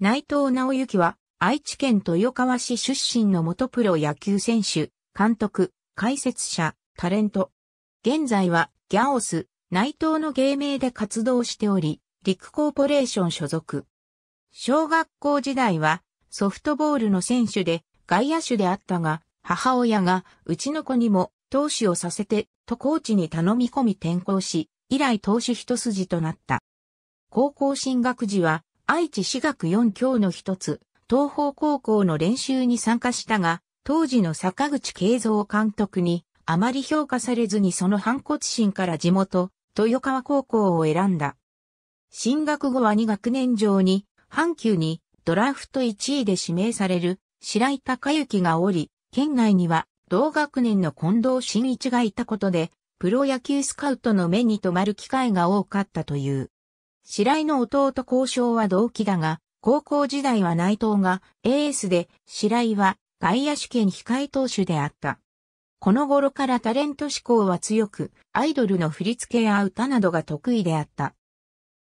内藤直之は、愛知県豊川市出身の元プロ野球選手、監督、解説者、タレント。現在は、ギャオス、内藤の芸名で活動しており、陸コーポレーション所属。小学校時代は、ソフトボールの選手で、外野手であったが、母親が、うちの子にも、投手をさせて、とコーチに頼み込み転校し、以来投手一筋となった。高校進学時は、愛知私学4強の一つ、東方高校の練習に参加したが、当時の坂口慶三監督にあまり評価されずにその反骨心から地元、豊川高校を選んだ。進学後は2学年上に、阪急にドラフト1位で指名される白井隆之がおり、県内には同学年の近藤真一がいたことで、プロ野球スカウトの目に留まる機会が多かったという。白井の弟交渉は同期だが、高校時代は内藤がエースで、白井は外野手兼控え投手であった。この頃からタレント志向は強く、アイドルの振り付けや歌などが得意であった。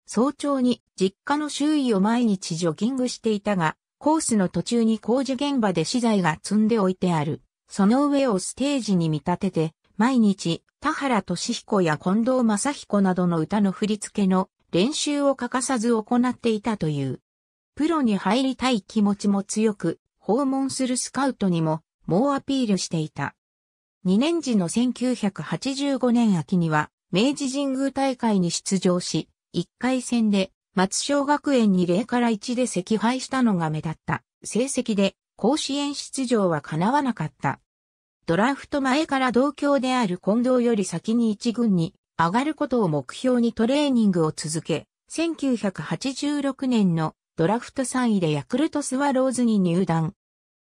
早朝に実家の周囲を毎日ジョギングしていたが、コースの途中に工事現場で資材が積んでおいてある。その上をステージに見立てて、毎日、田原俊彦や近藤正彦などの歌の振り付けの練習を欠かさず行っていたという。プロに入りたい気持ちも強く、訪問するスカウトにも猛アピールしていた。2年時の1985年秋には、明治神宮大会に出場し、1回戦で松小学園に0から1で惜敗したのが目立った成績で甲子園出場は叶わなかった。ドラフト前から同郷である近藤より先に一軍に上がることを目標にトレーニングを続け、1986年のドラフト3位でヤクルトスワローズに入団。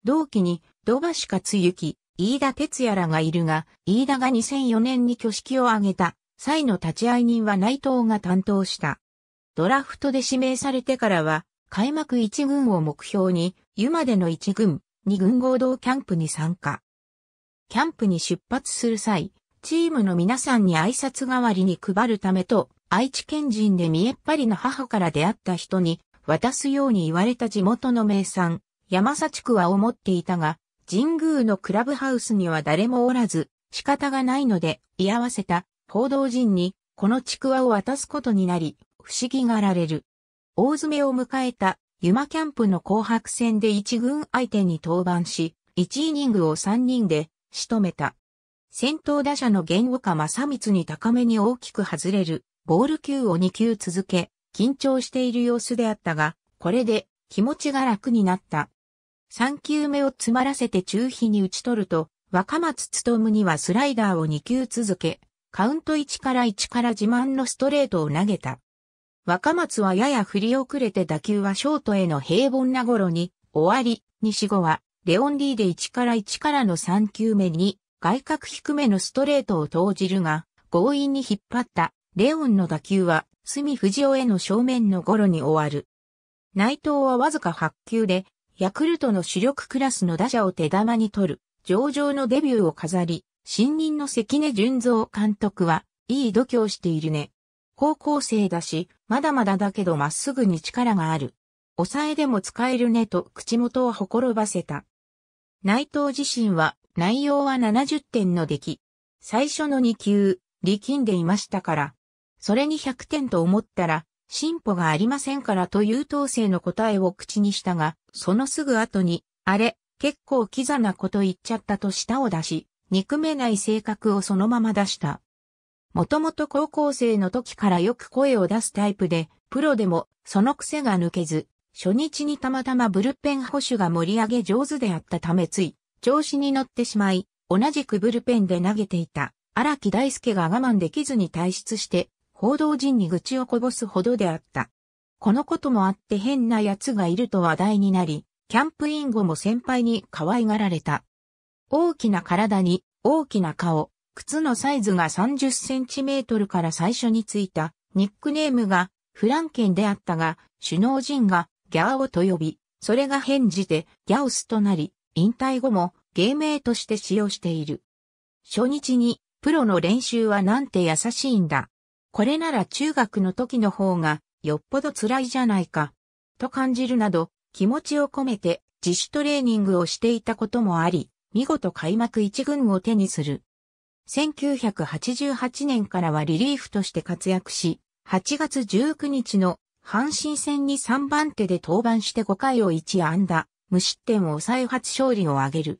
同期に土橋勝幸、飯田哲也らがいるが、飯田が2004年に挙式を挙げた際の立ち会い人は内藤が担当した。ドラフトで指名されてからは、開幕1軍を目標に、湯までの1軍、2軍合同キャンプに参加。キャンプに出発する際、チームの皆さんに挨拶代わりに配るためと、愛知県人で見えっぱりの母から出会った人に渡すように言われた地元の名産、山佐地区は思っていたが、神宮のクラブハウスには誰もおらず、仕方がないので、居合わせた報道陣に、このちくわを渡すことになり、不思議がられる。大詰めを迎えた、ユマキャンプの紅白戦で一軍相手に登板し、1イニングを3人で仕留めた。先頭打者の言語化正光に高めに大きく外れる、ボール球を2球続け、緊張している様子であったが、これで気持ちが楽になった。3球目を詰まらせて中飛に打ち取ると、若松努にはスライダーを2球続け、カウント1から1から自慢のストレートを投げた。若松はやや振り遅れて打球はショートへの平凡な頃に、終わり、西後は、レオンリーで1から1からの3球目に、外角低めのストレートを投じるが、強引に引っ張ったレオンの打球は、隅藤尾への正面のゴロに終わる。内藤はわずか8球で、ヤクルトの主力クラスの打者を手玉に取る、上々のデビューを飾り、新任の関根純三監督は、いい度胸しているね。高校生だし、まだまだだけどまっすぐに力がある。抑えでも使えるねと口元をほころばせた。内藤自身は内容は70点の出来。最初の2級、力んでいましたから。それに100点と思ったら、進歩がありませんからと優等生の答えを口にしたが、そのすぐ後に、あれ、結構キザなこと言っちゃったと舌を出し、憎めない性格をそのまま出した。もともと高校生の時からよく声を出すタイプで、プロでもその癖が抜けず、初日にたまたまブルペン保守が盛り上げ上手であったためつい、調子に乗ってしまい、同じくブルペンで投げていた荒木大輔が我慢できずに退出して、報道陣に愚痴をこぼすほどであった。このこともあって変な奴がいると話題になり、キャンプイン後も先輩に可愛がられた。大きな体に大きな顔、靴のサイズが30センチメートルから最初についたニックネームがフランケンであったが、首脳陣がギャオと呼び、それが返事でギャオスとなり、引退後も芸名として使用している。初日に、プロの練習はなんて優しいんだ。これなら中学の時の方が、よっぽど辛いじゃないか。と感じるなど、気持ちを込めて自主トレーニングをしていたこともあり、見事開幕一軍を手にする。1988年からはリリーフとして活躍し、8月19日の阪神戦に3番手で登板して5回を1安打、無失点を抑え初勝利を挙げる。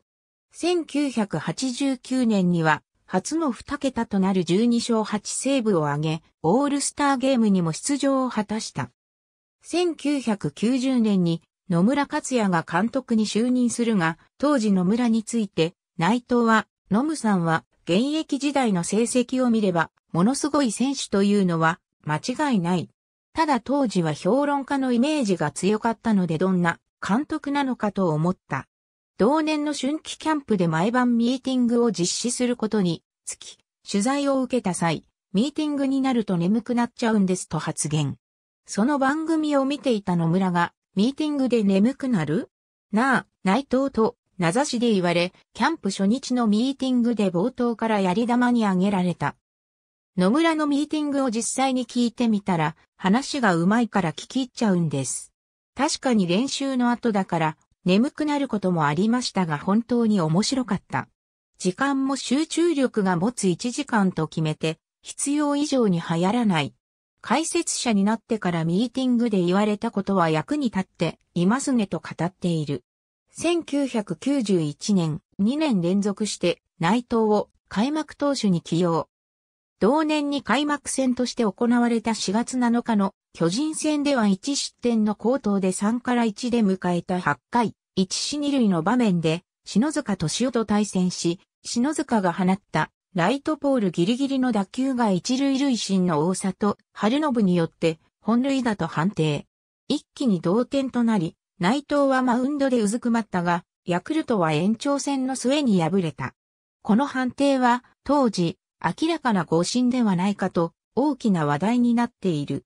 1989年には、初の2桁となる12勝8セーブを挙げ、オールスターゲームにも出場を果たした。1990年に野村克也が監督に就任するが、当時野村について、内藤は、野村さんは、現役時代の成績を見れば、ものすごい選手というのは、間違いない。ただ当時は評論家のイメージが強かったのでどんな監督なのかと思った。同年の春季キャンプで毎晩ミーティングを実施することにつき、取材を受けた際、ミーティングになると眠くなっちゃうんですと発言。その番組を見ていた野村が、ミーティングで眠くなるなあ、内藤と名指しで言われ、キャンプ初日のミーティングで冒頭からやり玉にあげられた。野村のミーティングを実際に聞いてみたら、話がうまいから聞き入っちゃうんです。確かに練習の後だから眠くなることもありましたが本当に面白かった。時間も集中力が持つ1時間と決めて必要以上に流行らない。解説者になってからミーティングで言われたことは役に立っていますねと語っている。1991年2年連続して内藤を開幕投手に起用。同年に開幕戦として行われた4月7日の巨人戦では1失点の高騰で3から1で迎えた8回、1死2塁の場面で、篠塚敏夫と対戦し、篠塚が放ったライトポールギリギリの打球が一塁塁審の大里、春信によって本塁打と判定。一気に同点となり、内藤はマウンドでうずくまったが、ヤクルトは延長戦の末に敗れた。この判定は当時明らかな誤審ではないかと大きな話題になっている。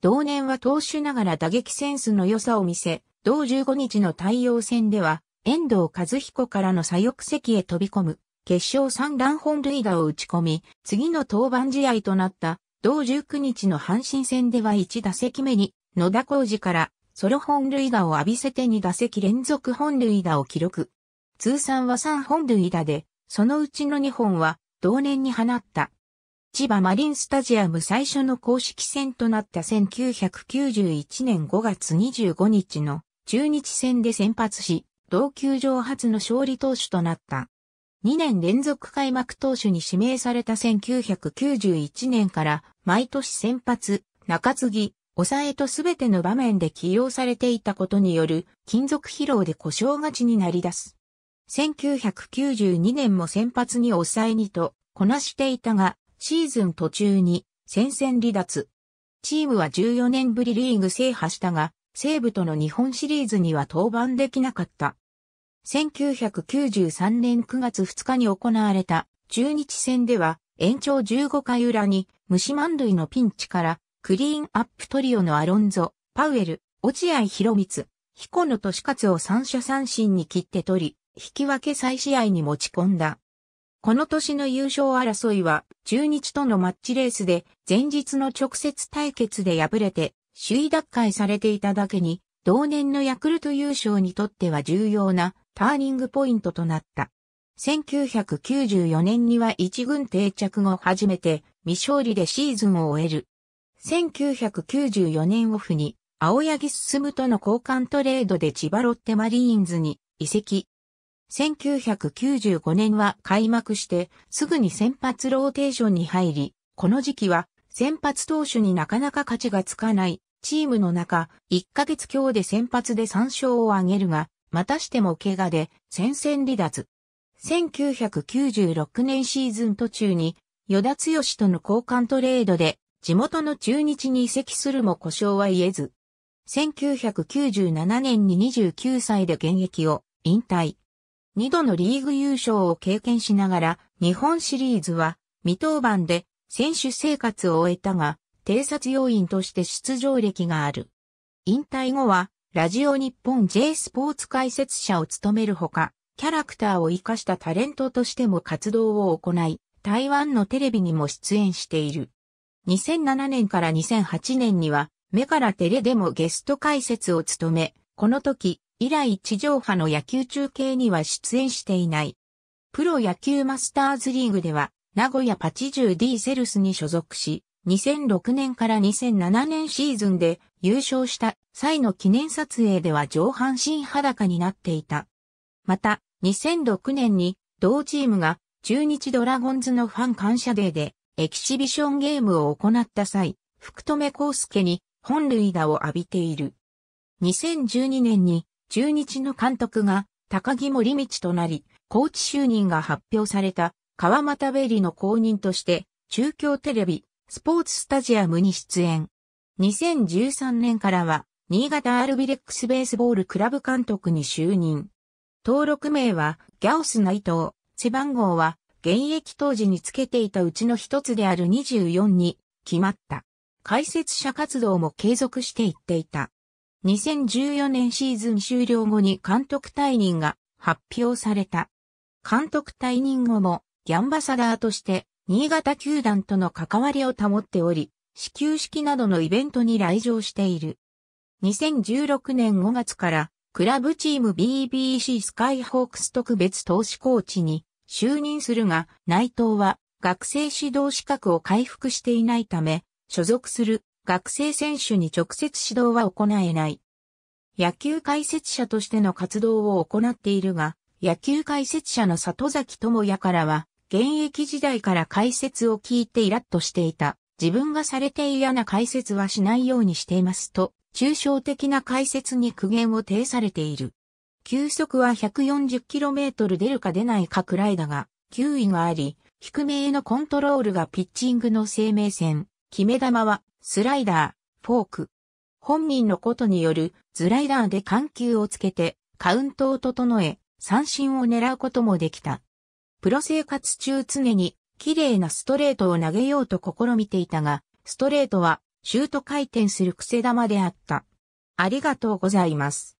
同年は投手ながら打撃センスの良さを見せ、同15日の対応戦では、遠藤和彦からの左翼席へ飛び込む、決勝三段本塁打を打ち込み、次の登板試合となった、同19日の阪神戦では1打席目に、野田浩二からソロ本塁打を浴びせて2打席連続本塁打を記録。通算は3本塁打で、そのうちの2本は同年に放った千葉マリンスタジアム最初の公式戦となった1991年5月25日の中日戦で先発し、同球場初の勝利投手となった。2年連続開幕投手に指名された1991年から毎年先発、中継ぎ、抑えとすべての場面で起用されていたことによる金属疲労で故障勝ちになり出す。1992年も先発に抑えにとこなしていたが、シーズン途中に戦線離脱。チームは14年ぶりリーグ制覇したが、西部との日本シリーズには登板できなかった。1993年9月2日に行われた中日戦では延長15回裏に虫満塁のピンチからクリーンアップトリオのアロンゾ、パウエル、落合博光、彦野利勝を三者三振に切って取り、引き分け再試合に持ち込んだ。この年の優勝争いは、中日とのマッチレースで、前日の直接対決で敗れて、首位奪回されていただけに、同年のヤクルト優勝にとっては重要なターニングポイントとなった。1994年には一軍定着後初めて未勝利でシーズンを終える。1994年オフに青柳進との交換トレードで千葉ロッテマリーンズに移籍。1995年は開幕してすぐに先発ローテーションに入り、この時期は先発投手になかなか価値がつかないチームの中、1ヶ月強で先発で3勝を挙げるが、またしても怪我で戦線離脱。1996年シーズン途中に、与田剛との交換トレードで、地元の中日に移籍するも故障は言えず、1997年に29歳で現役を引退。2度のリーグ優勝を経験しながら、日本シリーズは未登板で選手生活を終えたが、偵察要員として出場歴がある。引退後は、ラジオ日本 J スポーツ解説者を務めるほか、キャラクターを活かしたタレントとしても活動を行い、台湾のテレビにも出演している。2007年から2008年には、目からテレでもゲスト解説を務め、この時、以来地上波の野球中継には出演していない。プロ野球マスターズリーグでは、名古屋パチジュー D セルスに所属し、2006年から2007年シーズンで優勝した際の記念撮影では上半身裸になっていた。また、2006年に同チームが中日ドラゴンズのファン感謝デーでエキシビションゲームを行った際、福留孝介に本塁打を浴びている。2012年に中日の監督が高木森道となり、コーチ就任が発表された川又ベリの公認として、中京テレビ、スポーツスタジアムに出演。2013年からは、新潟アルビレックスベースボールクラブ監督に就任。登録名は、ギャオス内藤、背番号は、現役当時につけていたうちの一つである24に決まった。解説者活動も継続していっていた。2014年シーズン終了後に監督退任が発表された。監督退任後もギャンバサダーとして新潟球団との関わりを保っており、始球式などのイベントに来場している。2016年5月からクラブチーム BBC スカイホークス特別投資コーチに就任するが、内藤は学生指導資格を回復していないため、所属する学生選手に直接指導は行えない。野球解説者としての活動を行っているが、野球解説者の里崎智也からは、現役時代から解説を聞いてイラッとしていた。自分がされて嫌な解説はしないようにしていますと、抽象的な解説に苦言を呈されている。球速は 140km 出るか出ないかくらいだが、球威があり、低めへのコントロールがピッチングの生命線、決め球はスライダー、フォーク。本人のことによるスライダーで緩急をつけてカウントを整え三振を狙うこともできた。プロ生活中常に綺麗なストレートを投げようと試みていたが、ストレートはシュート回転する癖玉であった。ありがとうございます。